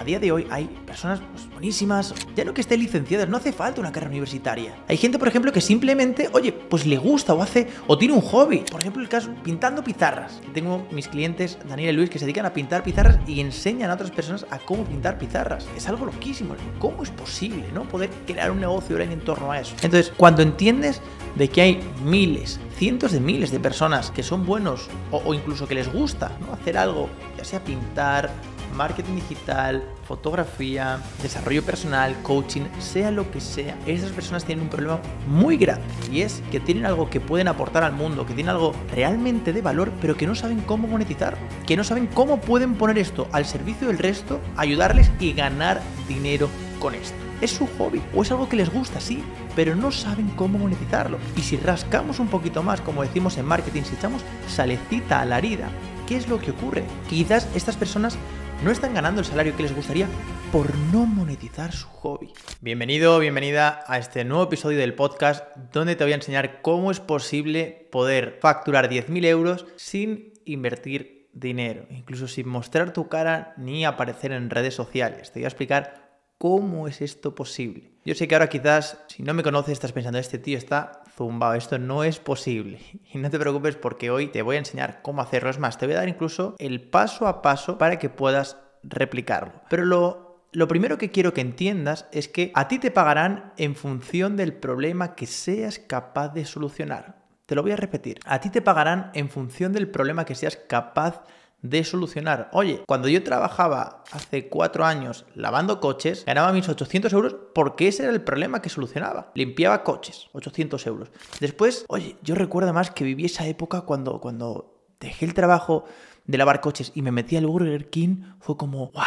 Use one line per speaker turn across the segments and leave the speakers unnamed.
A día de hoy hay personas pues, buenísimas, ya no que estén licenciadas, no hace falta una carrera universitaria. Hay gente, por ejemplo, que simplemente, oye, pues le gusta o hace, o tiene un hobby. Por ejemplo, el caso pintando pizarras. Tengo mis clientes, Daniel y Luis, que se dedican a pintar pizarras y enseñan a otras personas a cómo pintar pizarras. Es algo loquísimo. ¿Cómo es posible, no? Poder crear un negocio en torno a eso. Entonces, cuando entiendes de que hay miles, cientos de miles de personas que son buenos o, o incluso que les gusta ¿no? hacer algo, ya sea pintar, marketing digital, fotografía, desarrollo personal, coaching, sea lo que sea, esas personas tienen un problema muy grande y es que tienen algo que pueden aportar al mundo, que tienen algo realmente de valor, pero que no saben cómo monetizar, que no saben cómo pueden poner esto al servicio del resto, ayudarles y ganar dinero con esto. Es su hobby o es algo que les gusta, sí, pero no saben cómo monetizarlo. Y si rascamos un poquito más, como decimos en marketing, si echamos salecita a la herida, ¿qué es lo que ocurre? Quizás estas personas no están ganando el salario que les gustaría por no monetizar su hobby. Bienvenido, bienvenida a este nuevo episodio del podcast donde te voy a enseñar cómo es posible poder facturar 10.000 euros sin invertir dinero, incluso sin mostrar tu cara ni aparecer en redes sociales. Te voy a explicar cómo es esto posible. Yo sé que ahora quizás, si no me conoces, estás pensando, este tío está Zumbao, esto no es posible. Y no te preocupes porque hoy te voy a enseñar cómo hacerlo. Es más, te voy a dar incluso el paso a paso para que puedas replicarlo. Pero lo lo primero que quiero que entiendas es que a ti te pagarán en función del problema que seas capaz de solucionar. Te lo voy a repetir. A ti te pagarán en función del problema que seas capaz de de solucionar. Oye, cuando yo trabajaba hace cuatro años lavando coches, ganaba mis 800 euros porque ese era el problema que solucionaba. Limpiaba coches, 800 euros. Después, oye, yo recuerdo más que viví esa época cuando, cuando dejé el trabajo de lavar coches y me metí al Burger King, fue como, ¡Wow!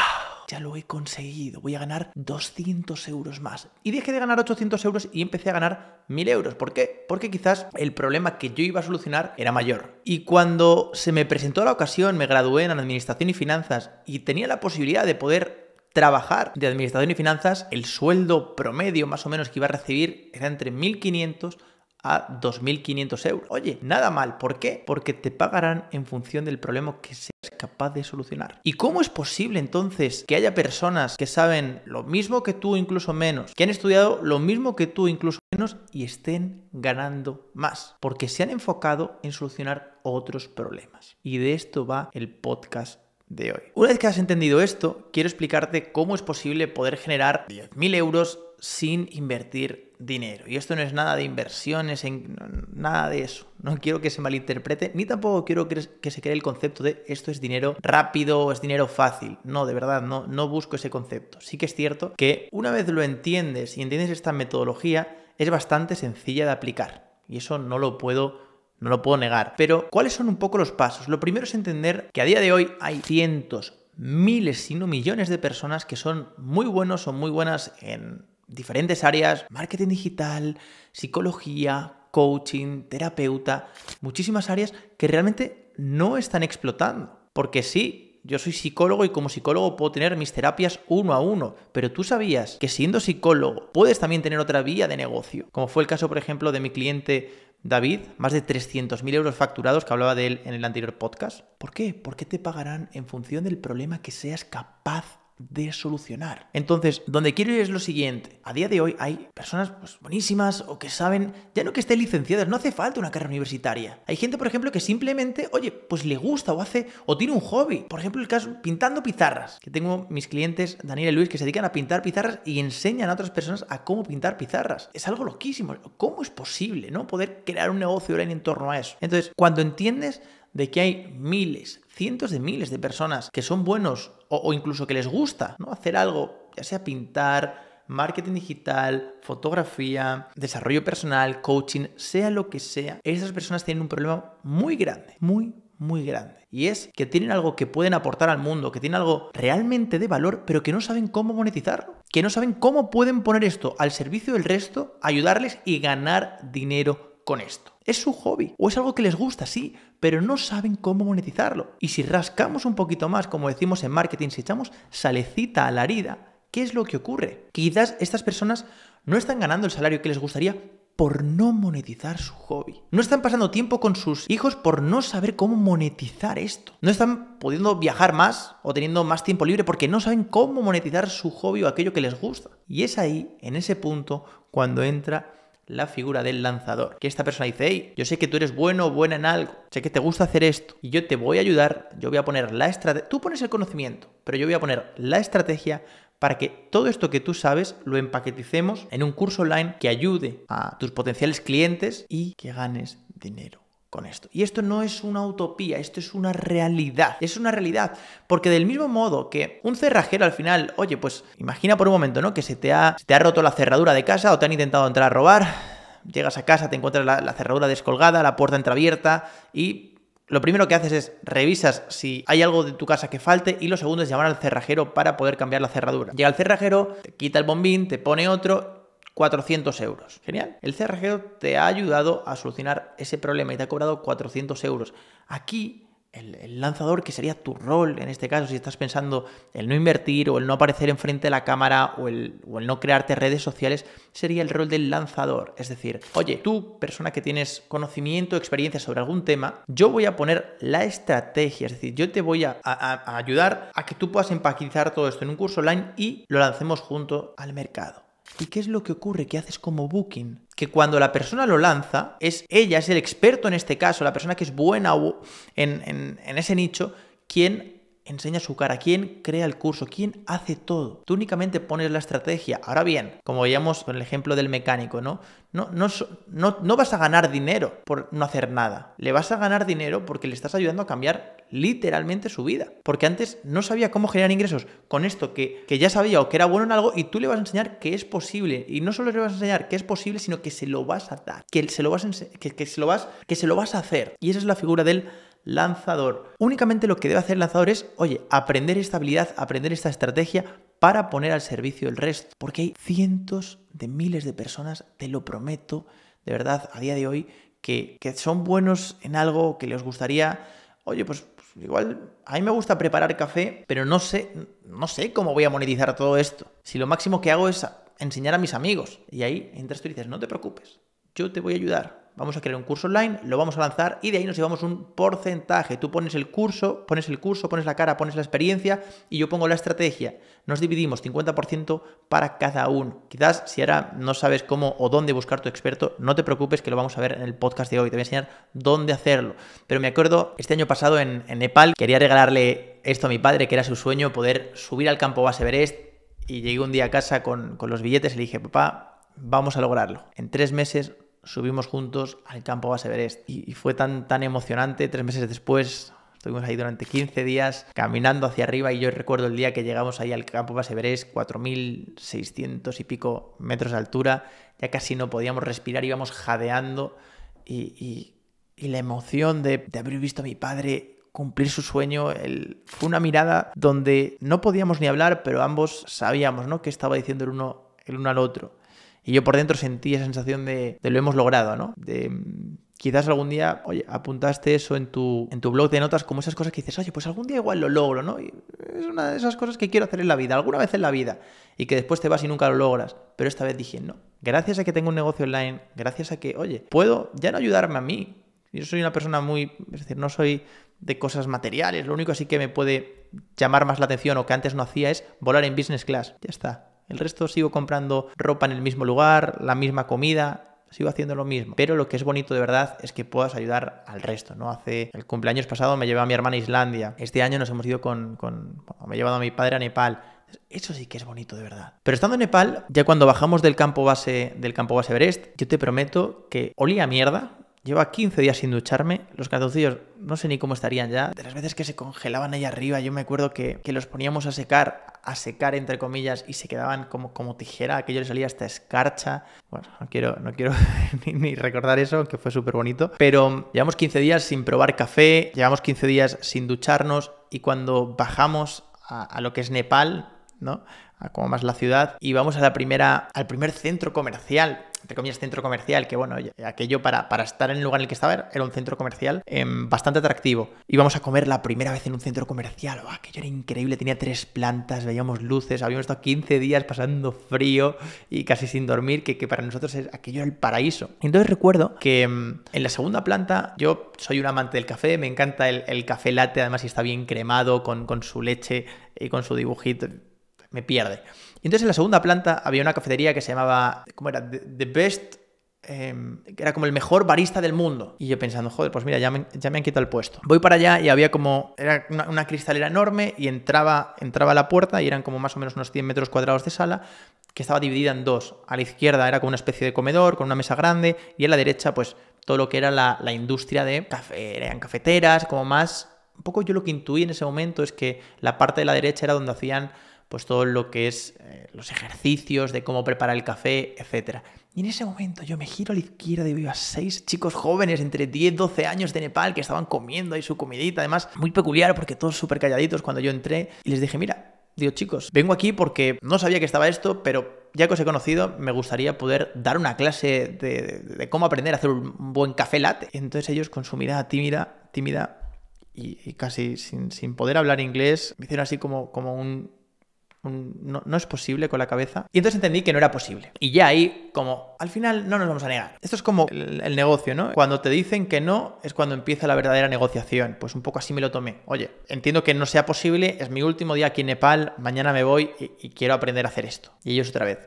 ya lo he conseguido, voy a ganar 200 euros más. Y dejé de ganar 800 euros y empecé a ganar 1000 euros. ¿Por qué? Porque quizás el problema que yo iba a solucionar era mayor. Y cuando se me presentó la ocasión, me gradué en Administración y Finanzas y tenía la posibilidad de poder trabajar de administración y finanzas, el sueldo promedio más o menos que iba a recibir era entre 1.500 a 2.500 euros. Oye, nada mal. ¿Por qué? Porque te pagarán en función del problema que seas capaz de solucionar. ¿Y cómo es posible entonces que haya personas que saben lo mismo que tú, incluso menos, que han estudiado lo mismo que tú, incluso menos, y estén ganando más? Porque se han enfocado en solucionar otros problemas. Y de esto va el podcast de hoy. Una vez que has entendido esto, quiero explicarte cómo es posible poder generar 10.000 euros sin invertir dinero. Y esto no es nada de inversiones, en, nada de eso. No quiero que se malinterprete, ni tampoco quiero que se cree el concepto de esto es dinero rápido, o es dinero fácil. No, de verdad, no, no busco ese concepto. Sí que es cierto que una vez lo entiendes y entiendes esta metodología, es bastante sencilla de aplicar. Y eso no lo puedo no lo puedo negar. Pero, ¿cuáles son un poco los pasos? Lo primero es entender que a día de hoy hay cientos, miles, si no millones de personas que son muy buenos o muy buenas en diferentes áreas, marketing digital, psicología, coaching, terapeuta, muchísimas áreas que realmente no están explotando. Porque sí, yo soy psicólogo y como psicólogo puedo tener mis terapias uno a uno, pero tú sabías que siendo psicólogo puedes también tener otra vía de negocio, como fue el caso, por ejemplo, de mi cliente David, más de 300.000 euros facturados que hablaba de él en el anterior podcast. ¿Por qué? Porque te pagarán en función del problema que seas capaz de solucionar. Entonces, donde quiero ir es lo siguiente. A día de hoy hay personas pues, buenísimas o que saben, ya no que estén licenciadas, no hace falta una carrera universitaria. Hay gente, por ejemplo, que simplemente, oye, pues le gusta o hace o tiene un hobby. Por ejemplo, el caso pintando pizarras. Que tengo mis clientes, Daniel y Luis, que se dedican a pintar pizarras y enseñan a otras personas a cómo pintar pizarras. Es algo loquísimo. ¿Cómo es posible, no? Poder crear un negocio online en torno a eso. Entonces, cuando entiendes de que hay miles, cientos de miles de personas que son buenos o, incluso que les gusta ¿no? hacer algo, ya sea pintar, marketing digital, fotografía, desarrollo personal, coaching, sea lo que sea, esas personas tienen un problema muy grande, muy, muy grande. Y es que tienen algo que pueden aportar al mundo, que tienen algo realmente de valor, pero que no saben cómo monetizarlo, que no saben cómo pueden poner esto al servicio del resto, ayudarles y ganar dinero con esto. Es su hobby o es algo que les gusta, sí, pero no saben cómo monetizarlo. Y si rascamos un poquito más, como decimos en marketing, si echamos salecita a la herida, ¿qué es lo que ocurre? Quizás estas personas no están ganando el salario que les gustaría por no monetizar su hobby. No están pasando tiempo con sus hijos por no saber cómo monetizar esto. No están pudiendo viajar más o teniendo más tiempo libre porque no saben cómo monetizar su hobby o aquello que les gusta. Y es ahí, en ese punto, cuando entra la figura del lanzador. Que esta persona dice, yo sé que tú eres bueno o buena en algo, sé que te gusta hacer esto, y yo te voy a ayudar, yo voy a poner la estrategia, tú pones el conocimiento, pero yo voy a poner la estrategia para que todo esto que tú sabes lo empaqueticemos en un curso online que ayude a tus potenciales clientes y que ganes dinero con esto. Y esto no es una utopía, esto es una realidad. Es una realidad. Porque del mismo modo que un cerrajero al final, oye, pues imagina por un momento, ¿no? Que se te ha, te ha roto la cerradura de casa o te han intentado entrar a robar. Llegas a casa, te encuentras la, cerradura descolgada, la puerta entreabierta y lo primero que haces es revisas si hay algo de tu casa que falte y lo segundo es llamar al cerrajero para poder cambiar la cerradura. Llega el cerrajero, te quita el bombín, te pone otro 400 euros. Genial. El CRG te ha ayudado a solucionar ese problema y te ha cobrado 400 euros. Aquí el, lanzador, que sería tu rol en este caso, si estás pensando el no invertir o el no aparecer enfrente de la cámara o el, no crearte redes sociales, sería el rol del lanzador. Es decir, oye, tú, persona que tienes conocimiento, experiencia sobre algún tema, yo voy a poner la estrategia, es decir, yo te voy a, ayudar a que tú puedas empaquetizar todo esto en un curso online y lo lancemos junto al mercado. ¿Y qué es lo que ocurre? ¿Qué haces como booking? Que cuando la persona lo lanza, es ella, es el experto en este caso, la persona que es buena en, en, ese nicho, quien enseña su cara, quién crea el curso, quién hace todo. Tú únicamente pones la estrategia. Ahora bien, como veíamos con el ejemplo del mecánico, ¿no? No, no, no, vas a ganar dinero por no hacer nada. Le vas a ganar dinero porque le estás ayudando a cambiar literalmente su vida. Porque antes no sabía cómo generar ingresos con esto que, ya sabía o que era bueno en algo y tú le vas a enseñar que es posible. Y no solo le vas a enseñar que es posible, sino que se lo vas a dar, que se lo vas que, se, lo vas, que se lo vas a hacer. Y esa es la figura del lanzador. Únicamente lo que debe hacer el lanzador es, oye, aprender esta habilidad, aprender esta estrategia para poner al servicio el resto. Porque hay cientos de miles de personas, te lo prometo, de verdad, a día de hoy, que, que son buenos en algo que les gustaría, oye, pues, pues Igual, a mí me gusta preparar café, pero no sé, no sé cómo voy a monetizar todo esto. Si lo máximo que hago es enseñar a mis amigos. Y ahí entras tú y dices, no te preocupes, yo te voy a ayudar vamos a crear un curso online, lo vamos a lanzar y de ahí nos llevamos un porcentaje. Tú pones el curso, pones el curso, pones la cara, pones la experiencia y yo pongo la estrategia. Nos dividimos 50% para cada uno. Quizás si ahora no sabes cómo o dónde buscar tu experto, no te preocupes que lo vamos a ver en el podcast de hoy. Te voy a enseñar dónde hacerlo. Pero me acuerdo, este año pasado en, Nepal quería regalarle esto a mi padre, que era su sueño, poder subir al campo base Everest. Y llegué un día a casa con, con los billetes y le dije, papá, vamos a lograrlo. En tres meses subimos juntos al campo base Y, fue tan, tan emocionante. Tres meses después estuvimos ahí durante 15 días caminando hacia arriba y yo recuerdo el día que llegamos ahí al campo base Everest, 4.600 y pico metros de altura. Ya casi no podíamos respirar, íbamos jadeando y, la emoción de, haber visto a mi padre cumplir su sueño. Fue una mirada donde no podíamos ni hablar, pero ambos sabíamos ¿no? qué estaba diciendo el uno, el uno al otro. Y yo por dentro sentí esa sensación de, lo hemos logrado, ¿no? De quizás algún día, oye, apuntaste eso en tu, en tu blog de notas, como esas cosas que dices, oye, pues algún día igual lo logro, ¿no? es una de esas cosas que quiero hacer en la vida, alguna vez en la vida, y que después te vas y nunca lo logras. Pero esta vez dije, no, gracias a que tengo un negocio online, gracias a que, oye, puedo ya no ayudarme a mí. Yo soy una persona muy, es decir, no soy de cosas materiales, lo único así que me puede llamar más la atención o que antes no hacía es volar en business class. Ya está, el resto sigo comprando ropa en el mismo lugar, la misma comida, sigo haciendo lo mismo. Pero lo que es bonito de verdad es que puedas ayudar al resto, ¿no? Hace el cumpleaños pasado me llevé a mi hermana a Islandia. Este año nos hemos ido con. me he llevado a mi padre a Nepal. Eso sí que es bonito de verdad. Pero estando en Nepal, ya cuando bajamos del campo base del campo base Everest, yo te prometo que olía a mierda, Lleva 15 días sin ducharme, los calzoncillos no sé ni cómo estarían ya. De las veces que se congelaban ahí arriba, yo me acuerdo que, los poníamos a secar, a secar entre comillas, y se quedaban como, como tijera, que yo le salía hasta escarcha. Bueno, no quiero, no quiero ni, recordar eso, que fue súper bonito. Pero llevamos 15 días sin probar café, llevamos 15 días sin ducharnos, y cuando bajamos a, lo que es Nepal, ¿no? A como más la ciudad, y vamos a la primera, al primer centro comercial entre comillas, centro comercial, que bueno, aquello para, para estar en el lugar en el que estaba era un centro comercial em, bastante atractivo. Íbamos a comer la primera vez en un centro comercial, aquello era increíble, tenía tres plantas, veíamos luces, habíamos estado 15 días pasando frío y casi sin dormir, que, para nosotros es, aquello era el paraíso. Entonces recuerdo que em, en la segunda planta yo soy un amante del café, me encanta el, café latte, además si está bien cremado, con, con su leche y con su dibujito me pierde. Y entonces en la segunda planta había una cafetería que se llamaba, ¿cómo era? The, Best, em, que era como el mejor barista del mundo. Y yo pensando, joder, pues mira, ya me, ya me han quitado el puesto. Voy para allá y había como, era una, cristalera enorme y entraba, entraba a la puerta y eran como más o menos unos 100 metros cuadrados de sala que estaba dividida en dos. A la izquierda era como una especie de comedor con una mesa grande y a la derecha pues todo lo que era la, la industria de café, eran cafeteras, como más... Un poco yo lo que intuí en ese momento es que la parte de la derecha era donde hacían pues todo lo que es eh, los ejercicios de cómo preparar el café, etc. Y en ese momento yo me giro a la izquierda y veo a seis chicos jóvenes entre 10, 12 años de Nepal que estaban comiendo ahí su comidita, además muy peculiar porque todos súper calladitos cuando yo entré y les dije, mira, digo chicos, vengo aquí porque no sabía que estaba esto, pero ya que os he conocido, me gustaría poder dar una clase de, cómo aprender a hacer un buen café latte. entonces ellos con su mirada tímida, tímida y, casi sin, poder hablar inglés, me hicieron así como, como un no, es posible con la cabeza. Y entonces entendí que no era posible. Y ya ahí, como, al final no nos vamos a negar. Esto es como el, negocio, ¿no? Cuando te dicen que no, es cuando empieza la verdadera negociación. Pues un poco así me lo tomé. Oye, entiendo que no sea posible, es mi último día aquí en Nepal, mañana me voy y quiero aprender a hacer esto. Y ellos otra vez,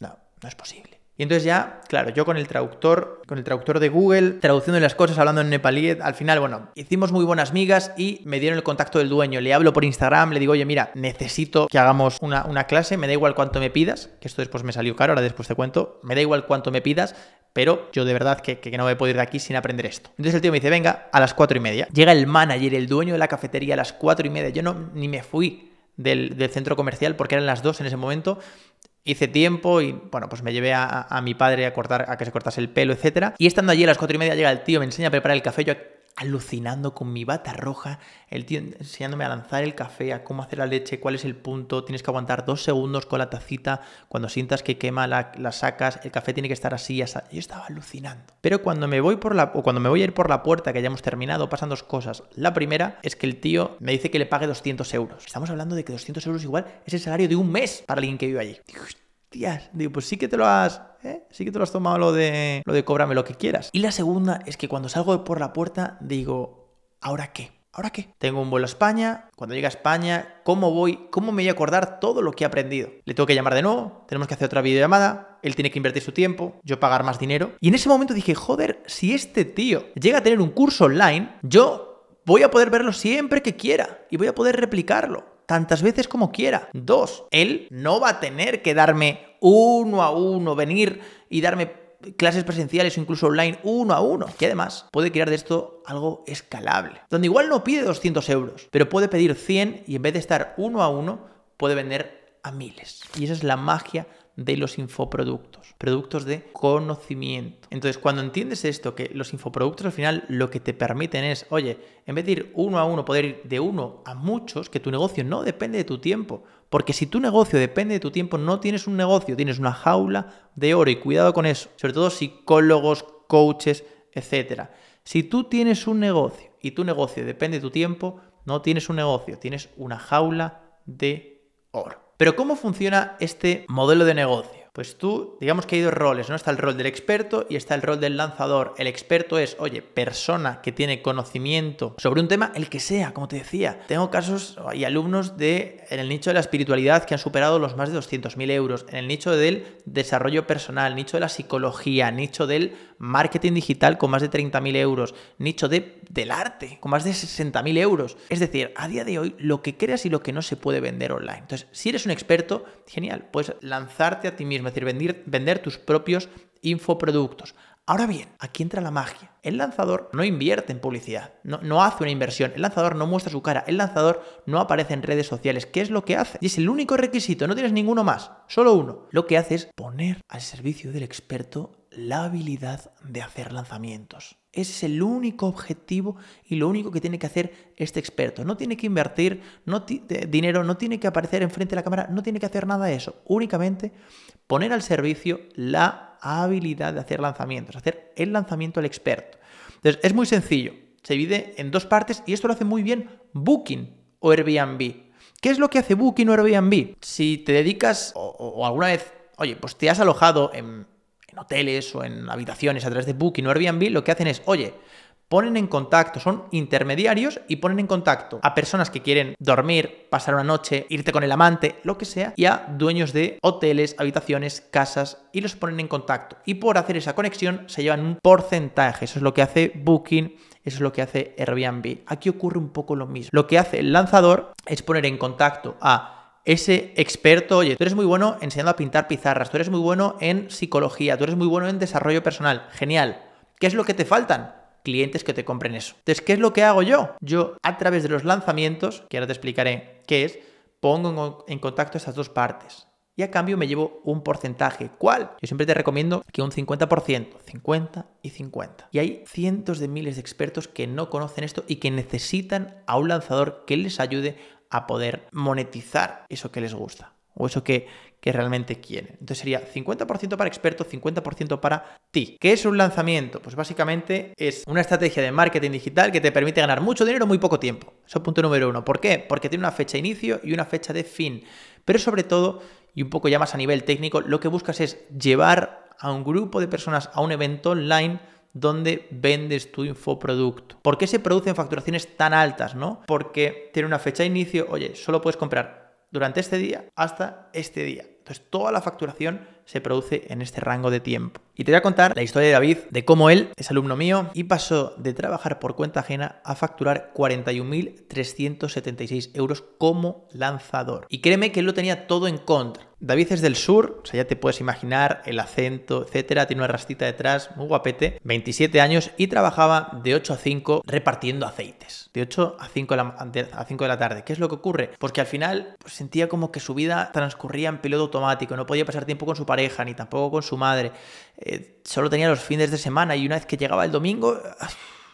no, no es posible. Y entonces ya, claro, yo con el traductor, con el traductor de Google, traduciendo las cosas, hablando en nepalí, al final, bueno, hicimos muy buenas migas y me dieron el contacto del dueño. Le hablo por Instagram, le digo, oye, mira, necesito que hagamos una, clase, me da igual cuánto me pidas, que esto después me salió caro, ahora después te cuento, me da igual cuánto me pidas, pero yo de verdad que, que, no me poder ir de aquí sin aprender esto. Entonces el tío me dice, venga, a las cuatro y media. Llega el manager, el dueño de la cafetería a las cuatro y media. Yo no, ni me fui del, del centro comercial porque eran las dos en ese momento hice tiempo y bueno, pues me llevé a, mi padre a cortar, a que se cortase el pelo, etcétera. Y estando allí a las cuatro y media llega el tío, me enseña a preparar el café, yo alucinando con mi bata roja, el tío enseñándome a lanzar el café, a cómo hacer la leche, cuál es el punto, tienes que aguantar dos segundos con la tacita, cuando sientas que quema la, sacas, el café tiene que estar así, yo estaba alucinando. Pero cuando me voy por la, cuando me voy a ir por la puerta que hayamos terminado, pasan dos cosas. La primera es que el tío me dice que le pague 200 euros. Estamos hablando de que 200 euros igual es el salario de un mes para alguien que vive allí. Digo, hostias, digo, pues sí que te lo has ¿Eh? Sí que te lo has tomado lo de, lo de cóbrame lo que quieras. Y la segunda es que cuando salgo por la puerta digo, ¿ahora qué? ¿Ahora qué? Tengo un vuelo a España, cuando llegue a España, ¿cómo voy? ¿Cómo me voy a acordar todo lo que he aprendido? Le tengo que llamar de nuevo, tenemos que hacer otra videollamada, él tiene que invertir su tiempo, yo pagar más dinero. Y en ese momento dije, joder, si este tío llega a tener un curso online, yo voy a poder verlo siempre que quiera y voy a poder replicarlo tantas veces como quiera. Dos, él no va a tener que darme uno a uno, venir y darme clases presenciales o incluso online uno a uno, que además puede crear de esto algo escalable, donde igual no pide 200 euros, pero puede pedir 100 y en vez de estar uno a uno, puede vender a miles. Y esa es la magia de los infoproductos, productos de conocimiento. Entonces, cuando entiendes esto, que los infoproductos al final lo que te permiten es, oye, en vez de ir uno a uno, poder ir de uno a muchos, que tu negocio no depende de tu tiempo. Porque si tu negocio depende de tu tiempo, no tienes un negocio, tienes una jaula de oro y cuidado con eso. Sobre todo psicólogos, coaches, etc. Si tú tienes un negocio y tu negocio depende de tu tiempo, no tienes un negocio, tienes una jaula de oro. Pero ¿cómo funciona este modelo de negocio? Pues tú, digamos que hay dos roles, ¿no? Está el rol del experto y está el rol del lanzador. El experto es, oye, persona que tiene conocimiento sobre un tema, el que sea, como te decía. Tengo casos y alumnos de, en el nicho de la espiritualidad que han superado los más de 200.000 euros, en el nicho del desarrollo personal, nicho de la psicología, nicho del marketing digital con más de 30.000 euros, nicho de, del arte con más de 60.000 euros. Es decir, a día de hoy, lo que creas y lo que no se puede vender online. Entonces, si eres un experto, genial, puedes lanzarte a ti mismo es decir, vender, tus propios infoproductos. Ahora bien, aquí entra la magia. El lanzador no invierte en publicidad, no, no, hace una inversión, el lanzador no muestra su cara, el lanzador no aparece en redes sociales. ¿Qué es lo que hace? Y es el único requisito, no tienes ninguno más, solo uno. Lo que hace es poner al servicio del experto la habilidad de hacer lanzamientos. Ese es el único objetivo y lo único que tiene que hacer este experto. No tiene que invertir eh, dinero, no tiene que aparecer enfrente de la cámara, no tiene que hacer nada de eso. Únicamente poner al servicio la habilidad de hacer lanzamientos, hacer el lanzamiento al experto. Entonces, es muy sencillo. Se divide en dos partes y esto lo hace muy bien Booking o Airbnb. ¿Qué es lo que hace Booking o Airbnb? Si te dedicas o, o alguna vez, oye, pues te has alojado en hoteles o en habitaciones a través de Booking o Airbnb, lo que hacen es, oye, ponen en contacto, son intermediarios y ponen en contacto a personas que quieren dormir, pasar una noche, irte con el amante, lo que sea, y a dueños de hoteles, habitaciones, casas, y los ponen en contacto. Y por hacer esa conexión se llevan un porcentaje, eso es lo que hace Booking. Eso es lo que hace Airbnb. Aquí ocurre un poco lo mismo. Lo que hace el lanzador es poner en contacto a ese experto, oye, tú eres muy bueno enseñando a pintar pizarras, tú eres muy bueno en psicología, tú eres muy bueno en desarrollo personal, genial. ¿Qué es lo que te faltan? clientes que te compren eso. Entonces, ¿qué es lo que hago yo? Yo a través de los lanzamientos, que ahora te explicaré qué es, pongo en contacto esas dos partes. Y a cambio me llevo un porcentaje. ¿Cuál? Yo siempre te recomiendo que un 50%, 50 y 50. Y hay cientos de miles de expertos que no conocen esto y que necesitan a un lanzador que les ayude a poder monetizar eso que les gusta o eso que, que realmente quieren. Entonces sería 50% para expertos, 50% para ti. ¿Qué es un lanzamiento? Pues básicamente es una estrategia de marketing digital que te permite ganar mucho dinero muy poco tiempo. Eso es punto número uno. ¿Por qué? Porque tiene una fecha de inicio y una fecha de fin. Pero sobre todo, y un poco ya más a nivel técnico, lo que buscas es llevar a un grupo de personas a un evento online ¿Dónde vendes tu infoproducto. ¿Por qué se producen facturaciones tan altas, no? Porque tiene una fecha de inicio, oye, solo puedes comprar durante este día hasta este día. Entonces toda la facturación se produce en este rango de tiempo. Y te voy a contar la historia de David, de cómo él es alumno mío y pasó de trabajar por cuenta ajena a facturar 41.376 euros como lanzador. Y créeme que él lo tenía todo en contra. David es del sur, o sea, ya te puedes imaginar el acento, etcétera, tiene una rastita detrás, muy guapete, 27 años y trabajaba de 8 a 5 repartiendo aceites. De 8 a 5 de la, a 5 de la tarde. ¿Qué es lo que ocurre? Porque al final pues, sentía como que su vida transcurría en piloto automático, no podía pasar tiempo con su pareja, ni tampoco con su madre, eh, solo tenía los fines de semana y una vez que llegaba el domingo, ah,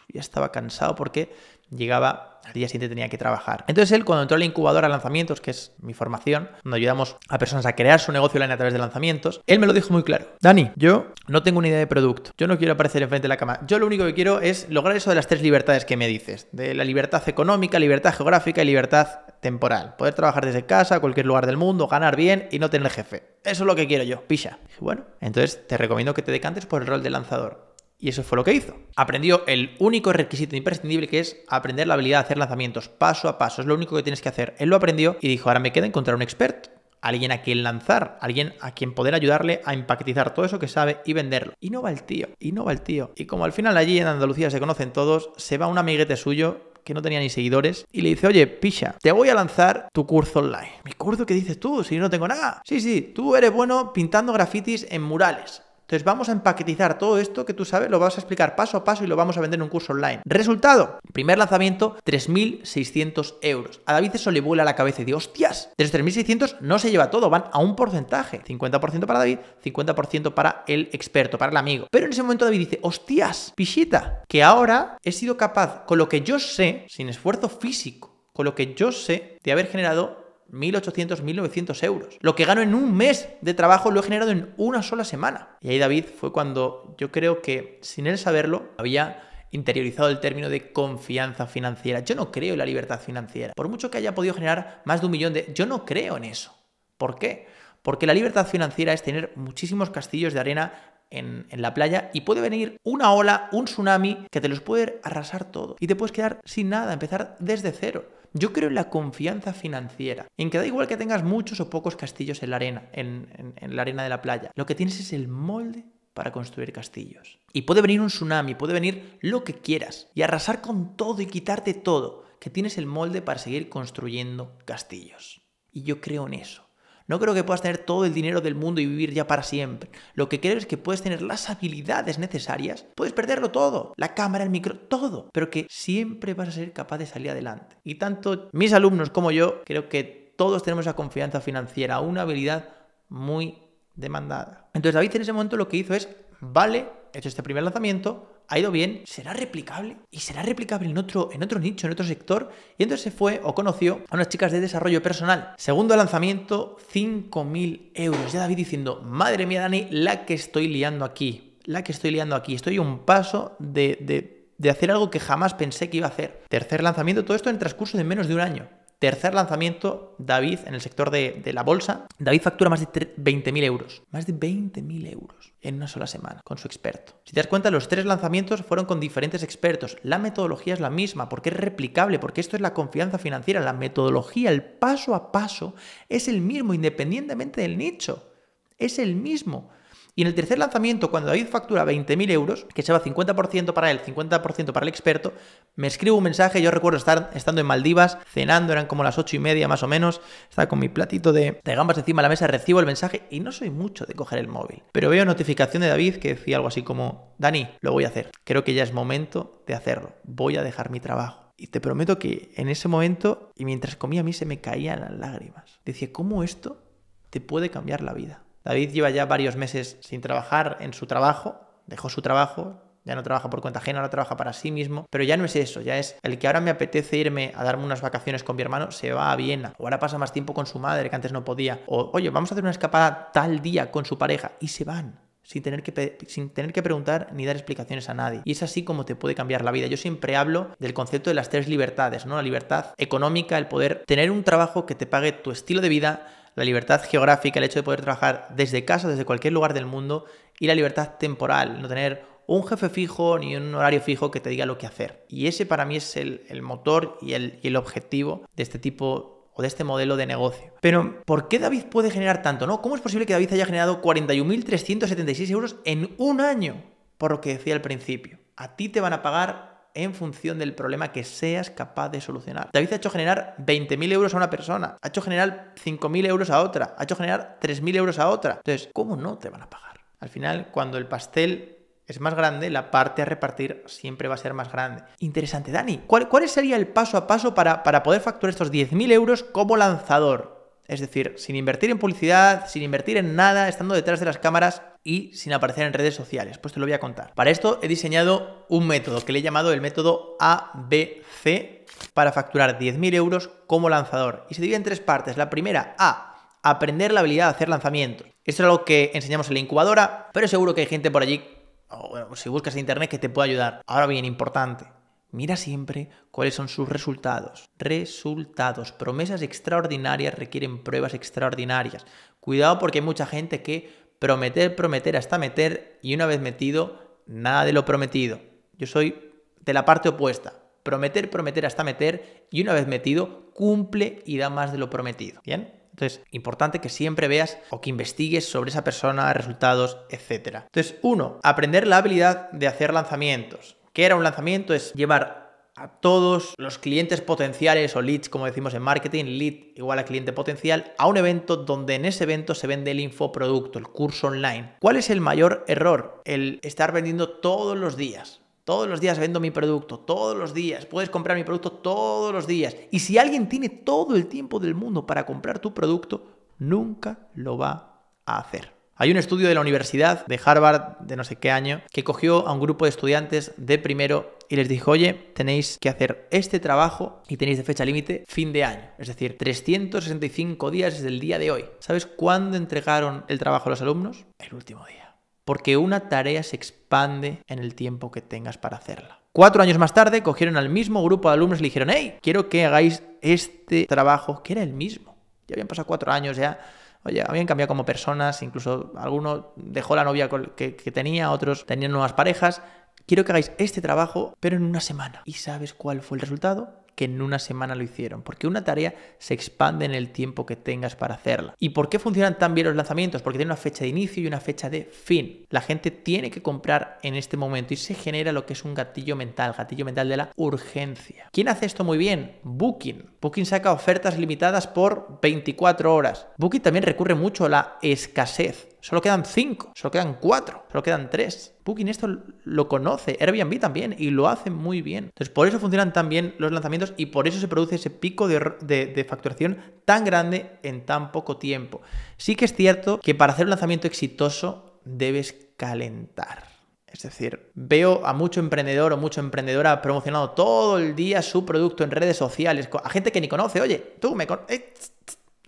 ya estaba cansado porque llegaba, al día siguiente tenía que trabajar. Entonces él, cuando entró a la incubadora lanzamientos, que es mi formación, donde ayudamos a personas a crear su negocio online a través de lanzamientos, él me lo dijo muy claro. Dani, yo no tengo una idea de producto, yo no quiero aparecer enfrente de la cama, yo lo único que quiero es lograr eso de las tres libertades que me dices, de la libertad económica, libertad geográfica y libertad temporal. Poder trabajar desde casa, cualquier lugar del mundo, ganar bien y no tener jefe. Eso es lo que quiero yo, y Bueno, entonces te recomiendo que te decantes por el rol de lanzador. Y eso fue lo que hizo. Aprendió el único requisito imprescindible que es aprender la habilidad de hacer lanzamientos paso a paso. Es lo único que tienes que hacer. Él lo aprendió y dijo, ahora me queda encontrar un experto alguien a quien lanzar, alguien a quien poder ayudarle a empaquetizar todo eso que sabe y venderlo. Y no va el tío, y no va el tío. Y como al final allí en Andalucía se conocen todos, se va un amiguete suyo que no tenía ni seguidores y le dice, oye, picha, te voy a lanzar tu curso online. ¿Mi curso qué dices tú? Si yo no tengo nada. Sí, sí, tú eres bueno pintando grafitis en murales. Entonces vamos a empaquetizar todo esto que tú sabes, lo vas a explicar paso a paso y lo vamos a vender en un curso online. Resultado, primer lanzamiento, 3.600 euros. A David eso le vuela la cabeza y dice, hostias, de esos 3.600 no se lleva todo, van a un porcentaje. 50% para David, 50% para el experto, para el amigo. Pero en ese momento David dice, hostias, pichita, que ahora he sido capaz, con lo que yo sé, sin esfuerzo físico, con lo que yo sé, de haber generado 1.800, 1.900 euros. Lo que gano en un mes de trabajo lo he generado en una sola semana. Y ahí David fue cuando yo creo que sin él saberlo había interiorizado el término de confianza financiera. Yo no creo en la libertad financiera. Por mucho que haya podido generar más de un millón de... Yo no creo en eso. ¿Por qué? Porque la libertad financiera es tener muchísimos castillos de arena en, en, la playa y puede venir una ola, un tsunami que te los puede arrasar todo y te puedes quedar sin nada, empezar desde cero. Yo creo en la confianza financiera, en que da igual que tengas muchos o pocos castillos en la arena, en, la arena de la playa. Lo que tienes es el molde para construir castillos. Y puede venir un tsunami, puede venir lo que quieras, y arrasar con todo y quitarte todo, que tienes el molde para seguir construyendo castillos. Y yo creo en eso. No creo que puedas tener todo el dinero del mundo y vivir ya para siempre. Lo que creo es que puedes tener las habilidades necesarias, puedes perderlo todo, la cámara, el micro, todo, pero que siempre vas a ser capaz de salir adelante. Y tanto mis alumnos como yo, creo que todos tenemos esa confianza financiera, una habilidad muy demandada. Entonces David en ese momento lo que hizo es, vale, he hecho este primer lanzamiento, ha ido bien, será replicable y será replicable en otro, en otro nicho, en otro sector. Y entonces se fue o conoció a unas chicas de desarrollo personal. Segundo lanzamiento, 5.000 euros. Ya David diciendo, madre mía Dani, la que estoy liando aquí, la que estoy liando aquí, estoy un paso de, de, de hacer algo que jamás pensé que iba a hacer. Tercer lanzamiento, todo esto en transcurso de menos de un año. Tercer lanzamiento, David, en el sector de, la bolsa. David factura más de 20.000 euros. Más de 20.000 euros en una sola semana con su experto. Si te das cuenta, los tres lanzamientos fueron con diferentes expertos. La metodología es la misma porque es replicable, porque esto es la confianza financiera. La metodología, el paso a paso, es el mismo independientemente del nicho. Es el mismo. Y en el tercer lanzamiento, cuando David factura 20.000 euros, que se va 50% para él, 50% para el experto, me escribo un mensaje, yo recuerdo estar estando en Maldivas, cenando, eran como las 8 y media más o menos, estaba con mi platito de, de gambas encima de la mesa, recibo el mensaje y no soy mucho de coger el móvil. Pero veo notificación de David que decía algo así como, Dani, lo voy a hacer, creo que ya es momento de hacerlo, voy a dejar mi trabajo. Y te prometo que en ese momento, y mientras comía a mí se me caían las lágrimas. Decía, ¿cómo esto te puede cambiar la vida? David lleva ya varios meses sin trabajar en su trabajo, dejó su trabajo, ya no trabaja por cuenta ajena, ahora trabaja para sí mismo, pero ya no es eso, ya es el que ahora me apetece irme a darme unas vacaciones con mi hermano, se va a Viena, o ahora pasa más tiempo con su madre que antes no podía, o oye, vamos a hacer una escapada tal día con su pareja y se van. Sin tener, que sin tener que preguntar ni dar explicaciones a nadie. Y es así como te puede cambiar la vida. Yo siempre hablo del concepto de las tres libertades, ¿no? La libertad económica, el poder tener un trabajo que te pague tu estilo de vida, la libertad geográfica, el hecho de poder trabajar desde casa, desde cualquier lugar del mundo, y la libertad temporal, no tener un jefe fijo ni un horario fijo que te diga lo que hacer. Y ese para mí es el, motor y el, objetivo de este tipo o de este modelo de negocio. Pero, ¿por qué David puede generar tanto? ¿no? ¿Cómo es posible que David haya generado 41.376 euros en un año? Por lo que decía al principio, a ti te van a pagar en función del problema que seas capaz de solucionar. David ha hecho generar 20.000 euros a una persona, ha hecho generar 5.000 euros a otra, ha hecho generar 3.000 euros a otra. Entonces, ¿cómo no te van a pagar? Al final, cuando el pastel es más grande, la parte a repartir siempre va a ser más grande. Interesante, Dani, ¿cuál, sería el paso a paso para, para poder facturar estos 10.000 euros como lanzador? Es decir, sin invertir en publicidad, sin invertir en nada, estando detrás de las cámaras y sin aparecer en redes sociales. Pues te lo voy a contar. Para esto he diseñado un método que le he llamado el método ABC para facturar 10.000 euros como lanzador. Y se divide en tres partes. La primera, A, aprender la habilidad de hacer lanzamientos. Esto es algo que enseñamos en la incubadora, pero seguro que hay gente por allí, o si buscas en internet, que te puede ayudar. Ahora bien, importante, Mira siempre cuáles son sus resultados. Resultados. Promesas extraordinarias requieren pruebas extraordinarias. Cuidado porque hay mucha gente que prometer, prometer hasta meter y una vez metido, nada de lo prometido. Yo soy de la parte opuesta. Prometer, prometer hasta meter y una vez metido, cumple y da más de lo prometido. ¿Bien? Entonces, importante que siempre veas o que investigues sobre esa persona, resultados, etc. Entonces, uno, aprender la habilidad de hacer lanzamientos. ¿Qué era un lanzamiento? Es llevar a todos los clientes potenciales o leads, como decimos en marketing, lead igual a cliente potencial, a un evento donde en ese evento se vende el infoproducto, el curso online. ¿Cuál es el mayor error? El estar vendiendo todos los días. Todos los días vendo mi producto, todos los días. Puedes comprar mi producto todos los días. Y si alguien tiene todo el tiempo del mundo para comprar tu producto, nunca lo va a hacer. Hay un estudio de la Universidad de Harvard de no sé qué año que cogió a un grupo de estudiantes de primero y les dijo, oye, tenéis que hacer este trabajo y tenéis de fecha límite fin de año, es decir, 365 días desde el día de hoy. ¿Sabes cuándo entregaron el trabajo a los alumnos? El último día. Porque una tarea se expande en el tiempo que tengas para hacerla. Cuatro años más tarde cogieron al mismo grupo de alumnos y le dijeron, hey, quiero que hagáis este trabajo que era el mismo. Ya habían pasado cuatro años, ya oye, habían cambiado como personas, incluso alguno dejó la novia que, que tenía, otros tenían nuevas parejas. Quiero que hagáis este trabajo, pero en una semana. ¿Y sabes cuál fue el resultado? que en una semana lo hicieron, porque una tarea se expande en el tiempo que tengas para hacerla. ¿Y por qué funcionan tan bien los lanzamientos? Porque tiene una fecha de inicio y una fecha de fin. La gente tiene que comprar en este momento y se genera lo que es un gatillo mental, gatillo mental de la urgencia. ¿Quién hace esto muy bien? Booking. Booking saca ofertas limitadas por 24 horas. Booking también recurre mucho a la escasez. Solo quedan 5, solo quedan 4, solo quedan 3. Booking esto lo conoce, Airbnb también, y lo hace muy bien. Entonces, por eso funcionan tan bien los lanzamientos y por eso se produce ese pico de, de, facturación tan grande en tan poco tiempo. Sí que es cierto que para hacer un lanzamiento exitoso debes calentar. Es decir, veo a mucho emprendedor o mucha emprendedora promocionando todo el día su producto en redes sociales, a gente que ni conoce, oye, tú me conoces eh,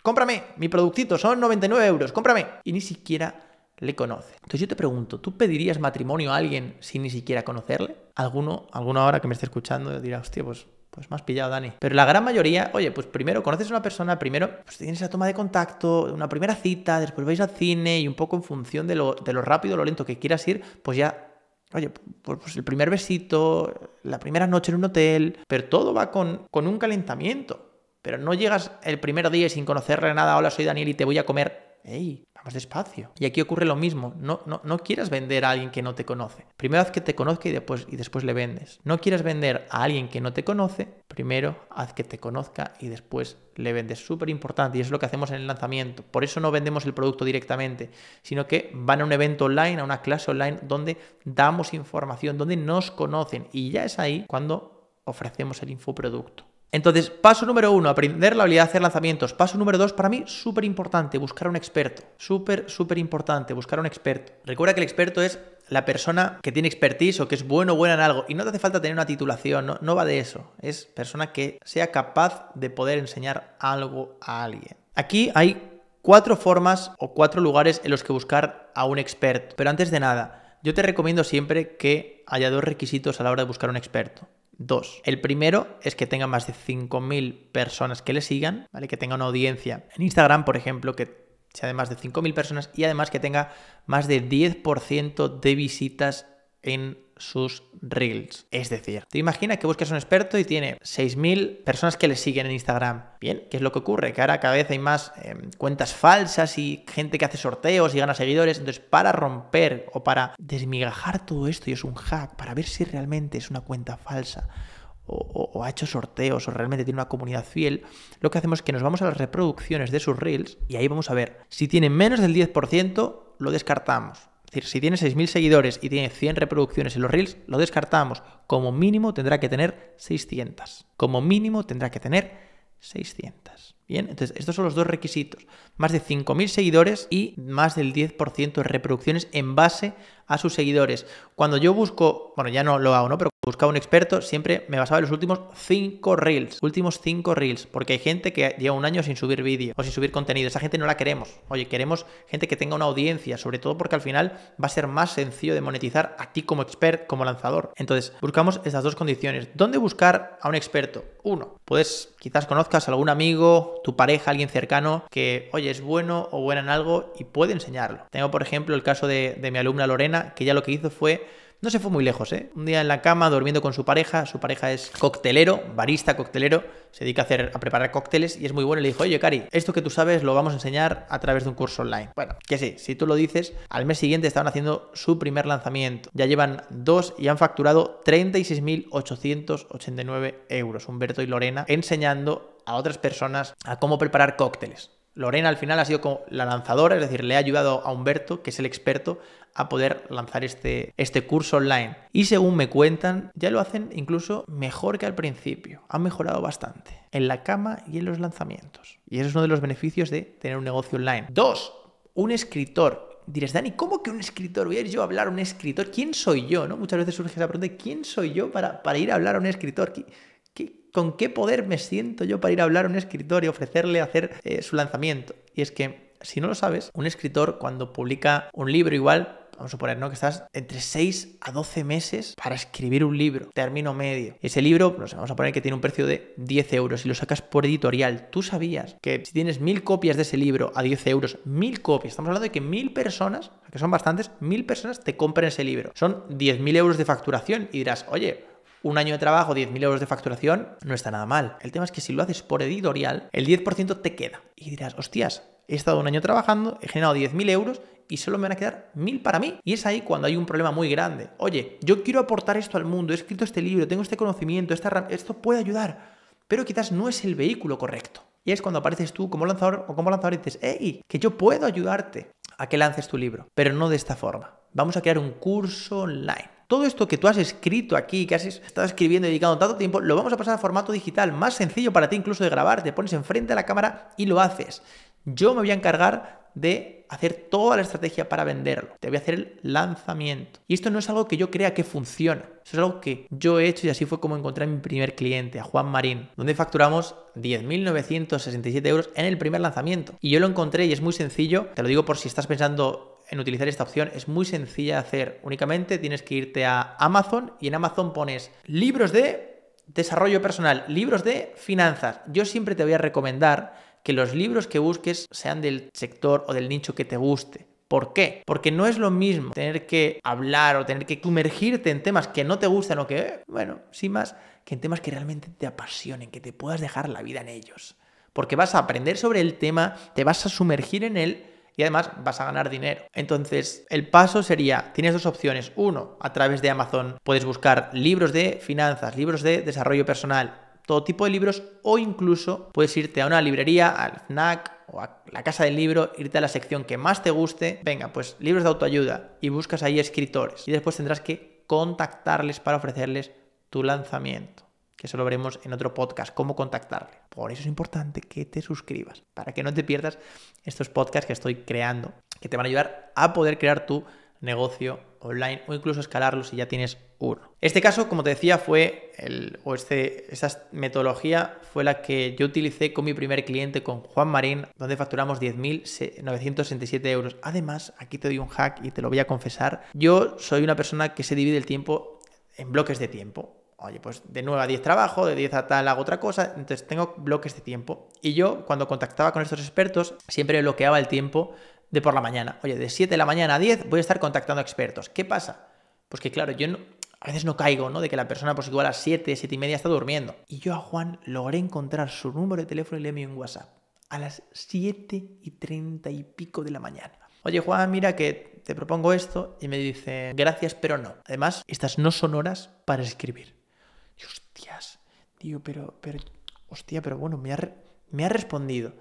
cómprame mi productito, son 99 euros, cómprame. Y ni siquiera le conoce. Entonces yo te pregunto, ¿tú pedirías matrimonio a alguien sin ni siquiera conocerle? Alguno, alguno ahora que me esté escuchando dirá, hostia, pues pues más pillado, Dani. Pero la gran mayoría, oye, pues primero conoces a una persona, primero pues tienes la toma de contacto, una primera cita, después vais al cine y un poco en función de lo, rápido o rápido, lo lento que quieras ir, pues ya, oye, pues, pues, el primer besito, la primera noche en un hotel, pero todo va con, con un calentamiento. Pero no llegas el primer día sin conocerle nada, hola, soy Daniel y te voy a comer. ¡Ey! Vamos despacio. Y aquí ocurre lo mismo. No, no, quieras vender a alguien que no te conoce. Primero haz que te conozca y después, y después le vendes. No quieras vender a alguien que no te conoce. Primero haz que te conozca y después le vendes. Súper importante y es lo que hacemos en el lanzamiento. Por eso no vendemos el producto directamente, sino que van a un evento online, a una clase online donde damos información, donde nos conocen. Y ya es ahí cuando ofrecemos el infoproducto. Entonces, paso número uno, aprender la habilidad de hacer lanzamientos. Paso número dos, para mí, súper importante, buscar a un experto. Súper, súper importante, buscar a un experto. Recuerda que el experto es la persona que tiene expertise o que es bueno o buena en algo. Y no te hace falta tener una titulación, no, no va de eso. Es persona que sea capaz de poder enseñar algo a alguien. Aquí hay cuatro formas o cuatro lugares en los que buscar a un experto. Pero antes de nada, yo te recomiendo siempre que haya dos requisitos a la hora de buscar a un experto. Dos. El primero es que tenga más de 5.000 personas que le sigan, ¿vale? Que tenga una audiencia en Instagram, por ejemplo, que sea de más de 5.000 personas y además que tenga más de 10% de visitas en sus reels. Es decir, te imaginas que buscas un experto y tiene 6.000 personas que le siguen en Instagram. Bien, ¿qué es lo que ocurre? Que ahora cada vez hay más em, cuentas falsas y gente que hace sorteos y gana seguidores. Entonces, para romper o para desmigajar todo esto, y es un hack, para ver si realmente es una cuenta falsa. O, o, ha hecho sorteos o realmente tiene una comunidad fiel, lo que hacemos es que nos vamos a las reproducciones de sus reels y ahí vamos a ver si tiene menos del 10%, lo descartamos decir, si tiene 6.000 seguidores y tiene 100 reproducciones en los Reels, lo descartamos. Como mínimo tendrá que tener 600. Como mínimo tendrá que tener 600. Bien, entonces estos son los dos requisitos. Más de 5.000 seguidores y más del 10% de reproducciones en base a sus seguidores. Cuando yo busco, bueno, ya no lo hago, ¿no? buscaba un experto, siempre me basaba en los últimos cinco reels. Últimos cinco reels. Porque hay gente que lleva un año sin subir vídeo o sin subir contenido. Esa gente no la queremos. Oye, queremos gente que tenga una audiencia, sobre todo porque al final va a ser más sencillo de monetizar a ti como expert, como lanzador. Entonces, buscamos estas dos condiciones. ¿Dónde buscar a un experto? Uno, puedes quizás conozcas a algún amigo, tu pareja, alguien cercano que, oye, es bueno o buena en algo y puede enseñarlo. Tengo, por ejemplo, el caso de, de mi alumna Lorena, que ya lo que hizo fue no se fue muy lejos, ¿eh? Un día en la cama durmiendo con su pareja, su pareja es coctelero, barista coctelero, se dedica a, hacer, a preparar cócteles y es muy bueno. le dijo, oye, Cari, esto que tú sabes lo vamos a enseñar a través de un curso online. Bueno, que sí, si tú lo dices, al mes siguiente estaban haciendo su primer lanzamiento. Ya llevan dos y han facturado 36.889 euros, Humberto y Lorena, enseñando a otras personas a cómo preparar cócteles. Lorena al final ha sido como la lanzadora, es decir, le ha ayudado a Humberto, que es el experto, a poder lanzar este, este curso online. Y según me cuentan, ya lo hacen incluso mejor que al principio. Han mejorado bastante en la cama y en los lanzamientos. Y eso es uno de los beneficios de tener un negocio online. Dos, un escritor. Dirás, Dani, ¿cómo que un escritor? Voy a ir yo a hablar a un escritor. ¿Quién soy yo? ¿No? Muchas veces surge esa pregunta, ¿quién soy yo para, para ir a hablar a un escritor? ¿Con qué poder me siento yo para ir a hablar a un escritor y ofrecerle hacer eh, su lanzamiento? Y es que, si no lo sabes, un escritor cuando publica un libro igual vamos a suponer, ¿no? Que estás entre 6 a 12 meses para escribir un libro, término medio. Ese libro, nos vamos a poner que tiene un precio de 10 euros y lo sacas por editorial. Tú sabías que si tienes mil copias de ese libro a 10 euros, mil copias, estamos hablando de que mil personas, que son bastantes, mil personas te compren ese libro. Son 10.000 euros de facturación y dirás, oye, un año de trabajo, 10.000 euros de facturación, no está nada mal. El tema es que si lo haces por editorial, el 10% te queda. Y dirás, hostias, he estado un año trabajando, he generado 10.000 euros y solo me van a quedar 1.000 para mí. Y es ahí cuando hay un problema muy grande. Oye, yo quiero aportar esto al mundo, he escrito este libro, tengo este conocimiento, esto puede ayudar, pero quizás no es el vehículo correcto. Y es cuando apareces tú como lanzador o como lanzador y dices, hey, que yo puedo ayudarte a que lances tu libro, pero no de esta forma. Vamos a crear un curso online todo esto que tú has escrito aquí, que has estado escribiendo y dedicando tanto tiempo, lo vamos a pasar a formato digital, más sencillo para ti incluso de grabar, te pones enfrente a la cámara y lo haces. Yo me voy a encargar de hacer toda la estrategia para venderlo. Te voy a hacer el lanzamiento. Y esto no es algo que yo crea que funciona. Eso es algo que yo he hecho y así fue como encontré a mi primer cliente, a Juan Marín, donde facturamos 10.967 euros en el primer lanzamiento. Y yo lo encontré y es muy sencillo. Te lo digo por si estás pensando en utilizar esta opción es muy sencilla de hacer. Únicamente tienes que irte a Amazon y en Amazon pones libros de desarrollo personal, libros de finanzas. Yo siempre te voy a recomendar que los libros que busques sean del sector o del nicho que te guste. ¿Por qué? Porque no es lo mismo tener que hablar o tener que sumergirte en temas que no te gustan o que, eh, bueno, sin más, que en temas que realmente te apasionen, que te puedas dejar la vida en ellos. Porque vas a aprender sobre el tema, te vas a sumergir en él y además vas a ganar dinero. Entonces, el paso sería, tienes dos opciones. Uno, a través de Amazon puedes buscar libros de finanzas, libros de desarrollo personal, todo tipo de libros o incluso puedes irte a una librería, al FNAC o a la casa del libro, irte a la sección que más te guste, venga, pues libros de autoayuda y buscas ahí escritores y después tendrás que contactarles para ofrecerles tu lanzamiento, que eso lo veremos en otro podcast, cómo contactarle. Por eso es importante que te suscribas, para que no te pierdas estos podcasts que estoy creando, que te van a ayudar a poder crear tu negocio online o incluso escalarlo si ya tienes uno. Este caso, como te decía, fue el, o este, esta metodología fue la que yo utilicé con mi primer cliente, con Juan Marín, donde facturamos 10.967 euros. Además, aquí te doy un hack y te lo voy a confesar. Yo soy una persona que se divide el tiempo en bloques de tiempo. Oye, pues de 9 a 10 trabajo, de 10 a tal hago otra cosa, entonces tengo bloques de tiempo. Y yo cuando contactaba con estos expertos siempre bloqueaba el tiempo de por la mañana. Oye, de 7 de la mañana a 10 voy a estar contactando expertos. ¿Qué pasa? Pues que claro, yo no, a veces no caigo, ¿no? De que la persona pues igual a 7, 7 y media está durmiendo. Y yo a Juan logré encontrar su número de teléfono y le envié un WhatsApp a las 7 y 30 y pico de la mañana. Oye Juan, mira que te propongo esto y me dice, gracias, pero no. Además, estas no son horas para escribir. hostias, tío, pero, pero, hostia, pero bueno, me ha, me ha respondido.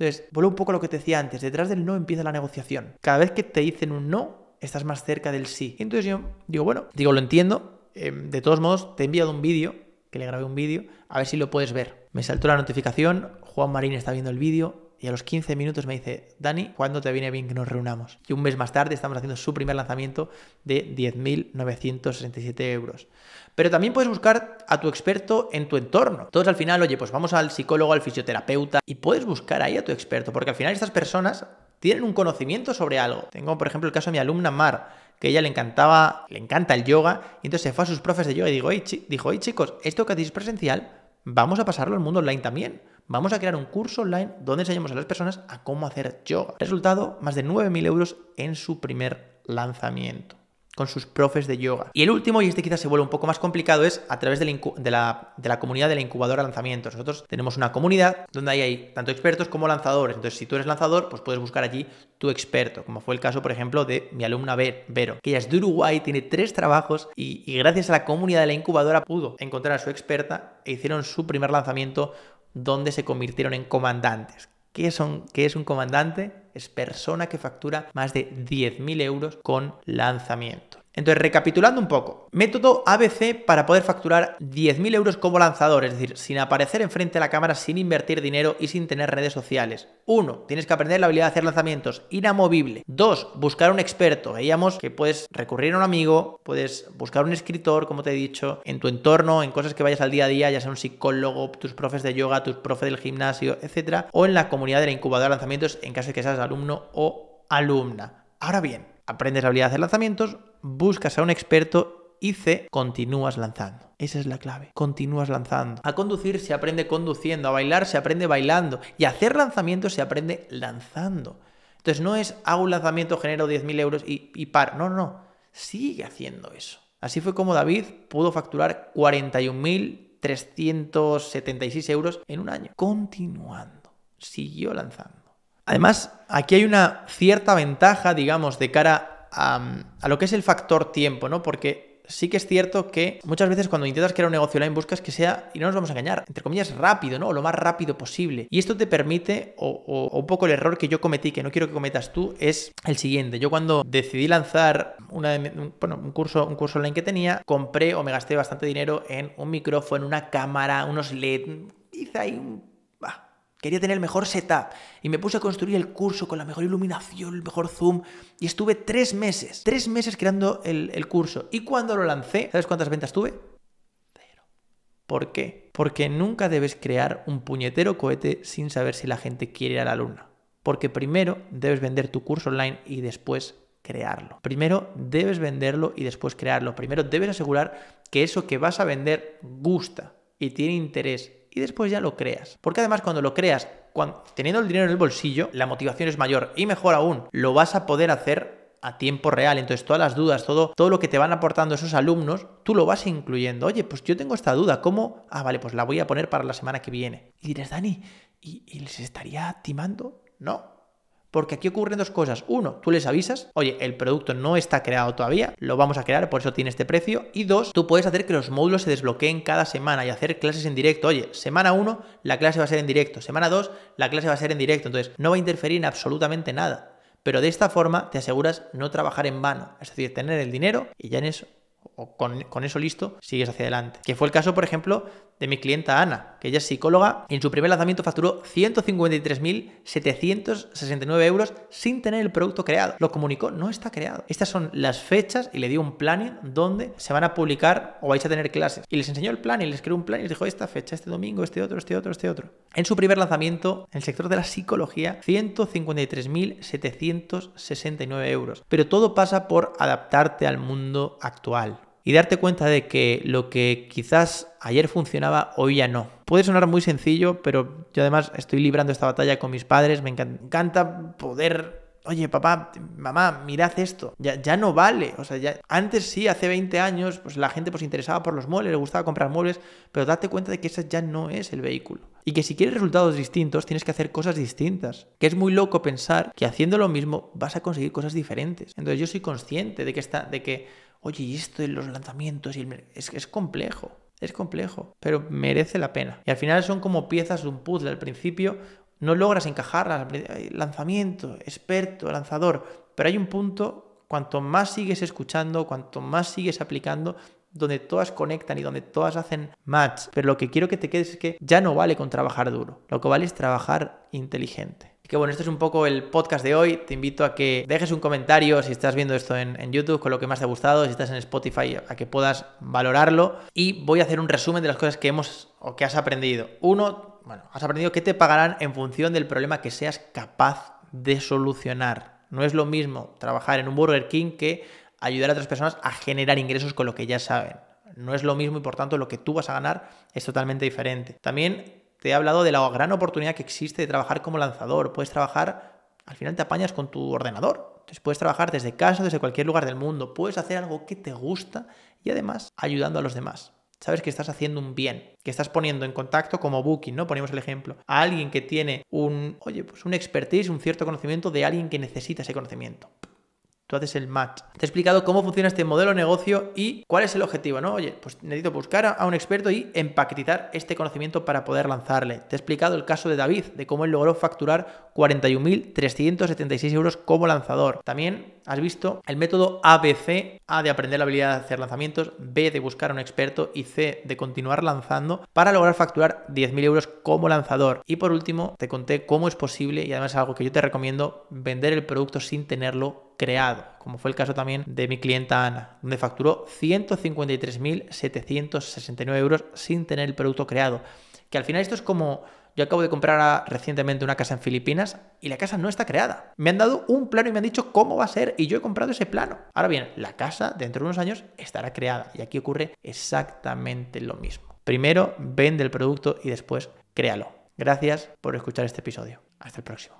Entonces, vuelvo un poco a lo que te decía antes, detrás del no empieza la negociación. Cada vez que te dicen un no, estás más cerca del sí. Entonces yo digo, bueno, digo, lo entiendo, em, de todos modos, te he enviado un vídeo, que le grabé un vídeo, a ver si lo puedes ver. Me saltó la notificación, Juan Marín está viendo el vídeo, y a los 15 minutos me dice, Dani, ¿cuándo te viene bien que nos reunamos? Y un mes más tarde estamos haciendo su primer lanzamiento de 10.967 euros. Pero también puedes buscar a tu experto en tu entorno. Todos al final, oye, pues vamos al psicólogo, al fisioterapeuta y puedes buscar ahí a tu experto, porque al final estas personas tienen un conocimiento sobre algo. Tengo, por ejemplo, el caso de mi alumna Mar, que ella le encantaba, le encanta el yoga, y entonces se fue a sus profes de yoga y dijo, dijo, chicos, esto que hacéis presencial, vamos a pasarlo al mundo online también. Vamos a crear un curso online donde enseñamos a las personas a cómo hacer yoga. Resultado, más de 9.000 euros en su primer lanzamiento con sus profes de yoga. Y el último, y este quizás se vuelve un poco más complicado, es a través de la, comunidad de la incubadora lanzamientos. Nosotros tenemos una comunidad donde hay tanto expertos como lanzadores. Entonces, si tú eres lanzador, pues puedes buscar allí tu experto, como fue el caso, por ejemplo, de mi alumna Vero, que ella es de Uruguay, tiene tres trabajos y, y gracias a la comunidad de la incubadora pudo encontrar a su experta e hicieron su primer lanzamiento donde se convirtieron en comandantes. ¿Qué, es un comandante? Es persona que factura más de 10.000 euros con lanzamiento. Entonces, recapitulando un poco, método ABC para poder facturar 10.000 euros como lanzador, es decir, sin aparecer enfrente de la cámara, sin invertir dinero y sin tener redes sociales. uno, Tienes que aprender la habilidad de hacer lanzamientos, inamovible. 2. Buscar un experto. Veíamos que puedes recurrir a un amigo, puedes buscar un escritor, como te he dicho, en tu entorno, en cosas que vayas al día a día, ya sea un psicólogo, tus profes de yoga, tus profes del gimnasio, etcétera, o en la comunidad de la incubadora de lanzamientos en caso de que seas alumno o alumna. Ahora bien, aprendes la habilidad de lanzamientos, buscas a un experto y C, continúas lanzando. Esa es la clave. Continúas lanzando. A conducir se aprende conduciendo, a bailar se aprende bailando y a hacer lanzamientos se aprende lanzando. Entonces no es hago un lanzamiento, genero 10.000 euros y, y par. No, no. Sigue haciendo eso. Así fue como David pudo facturar 41.376 euros en un año. Continuando. Siguió lanzando. Además, aquí hay una cierta ventaja, digamos, de cara a, lo que es el factor tiempo, ¿no? Porque sí que es cierto que muchas veces cuando intentas crear un negocio online buscas que sea, y no nos vamos a engañar, entre comillas, rápido, ¿no? lo más rápido posible. Y esto te permite, o, un poco el error que yo cometí, que no quiero que cometas tú, es el siguiente. Yo cuando decidí lanzar un, curso, un curso online que tenía, compré o me gasté bastante dinero en un micrófono, una cámara, unos LED, hice ahí un Quería tener el mejor setup y me puse a construir el curso con la mejor iluminación, el mejor zoom y estuve tres meses, tres meses creando el, curso. Y cuando lo lancé, ¿sabes cuántas ventas tuve? Cero. ¿Por qué? Porque nunca debes crear un puñetero cohete sin saber si la gente quiere ir a la luna. Porque primero debes vender tu curso online y después crearlo. Primero debes venderlo y después crearlo. Primero debes asegurar que eso que vas a vender gusta y tiene interés y después ya lo creas. Porque además cuando lo creas, teniendo el dinero en el bolsillo, la motivación es mayor y mejor aún, lo vas a poder hacer a tiempo real. Entonces, todas las dudas, todo, todo lo que te van aportando esos alumnos, tú lo vas incluyendo. Oye, pues yo tengo esta duda, ¿cómo? Ah, vale, pues la voy a poner para la semana que viene. Y dirás, Dani, ¿y, y les estaría timando? No, porque aquí ocurren dos cosas. Uno, tú les avisas, oye, el producto no está creado todavía, lo vamos a crear, por eso tiene este precio. Y dos, tú puedes hacer que los módulos se desbloqueen cada semana y hacer clases en directo. Oye, semana 1 la clase va a ser en directo, semana 2 la clase va a ser en directo. Entonces, no va a interferir en absolutamente nada. Pero de esta forma te aseguras no trabajar en vano, es decir, tener el dinero y ya en eso con, con, eso listo, sigues hacia adelante. Que fue el caso, por ejemplo, de mi clienta Ana, que ella es psicóloga, en su primer lanzamiento facturó 153.769 euros sin tener el producto creado. Lo comunicó, no está creado. Estas son las fechas y le dio un planning donde se van a publicar o vais a tener clases. Y les enseñó el plan y les creó un plan y les dijo esta fecha, este domingo, este otro, este otro, este otro. En su primer lanzamiento, en el sector de la psicología, 153.769 euros. Pero todo pasa por adaptarte al mundo actual y darte cuenta de que lo que quizás ayer funcionaba, hoy ya no. Puede sonar muy sencillo, pero yo además estoy librando esta batalla con mis padres, me encanta poder oye, papá, mamá, mirad esto, ya, ya no vale. O sea, ya... antes sí, hace 20 años, pues la gente pues interesaba por los muebles, le gustaba comprar muebles, pero date cuenta de que ese ya no es el vehículo. Y que si quieres resultados distintos, tienes que hacer cosas distintas. Que es muy loco pensar que haciendo lo mismo vas a conseguir cosas diferentes. Entonces yo soy consciente de que, está, de que oye, y esto de los lanzamientos, y es, es complejo. Es complejo, pero merece la pena. Y al final son como piezas de un puzzle. Al principio no logras encajarlas. Lanzamiento, experto, lanzador. Pero hay un punto, cuanto más sigues escuchando, cuanto más sigues aplicando, donde todas conectan y donde todas hacen match. Pero lo que quiero que te quedes es que ya no vale con trabajar duro. Lo que vale es trabajar inteligente que bueno, esto es un poco el podcast de hoy. Te invito a que dejes un comentario si estás viendo esto en, en YouTube con lo que más te ha gustado, si estás en Spotify, a que puedas valorarlo. Y voy a hacer un resumen de las cosas que hemos o que has aprendido. Uno, bueno, has aprendido que te pagarán en función del problema que seas capaz de solucionar. No es lo mismo trabajar en un Burger King que ayudar a otras personas a generar ingresos con lo que ya saben. No es lo mismo y por tanto lo que tú vas a ganar es totalmente diferente. También te he hablado de la gran oportunidad que existe de trabajar como lanzador. Puedes trabajar, al final te apañas con tu ordenador. Entonces puedes trabajar desde casa, desde cualquier lugar del mundo. Puedes hacer algo que te gusta y además ayudando a los demás. Sabes que estás haciendo un bien, que estás poniendo en contacto como Booking, ¿no? Ponemos el ejemplo. A alguien que tiene un, oye, pues un expertise, un cierto conocimiento de alguien que necesita ese conocimiento Tú haces el match. Te he explicado cómo funciona este modelo de negocio y cuál es el objetivo, ¿no? Oye, pues necesito buscar a un experto y empaquetizar este conocimiento para poder lanzarle. Te he explicado el caso de David, de cómo él logró facturar 41.376 euros como lanzador. También has visto el método ABC, A de aprender la habilidad de hacer lanzamientos, B de buscar a un experto y C de continuar lanzando para lograr facturar 10.000 euros como lanzador. Y por último, te conté cómo es posible, y además algo que yo te recomiendo, vender el producto sin tenerlo creado, como fue el caso también de mi clienta Ana, donde facturó 153.769 euros sin tener el producto creado. Que al final esto es como yo acabo de comprar recientemente una casa en Filipinas y la casa no está creada. Me han dado un plano y me han dicho cómo va a ser y yo he comprado ese plano. Ahora bien, la casa dentro de unos años estará creada y aquí ocurre exactamente lo mismo. Primero vende el producto y después créalo. Gracias por escuchar este episodio. Hasta el próximo.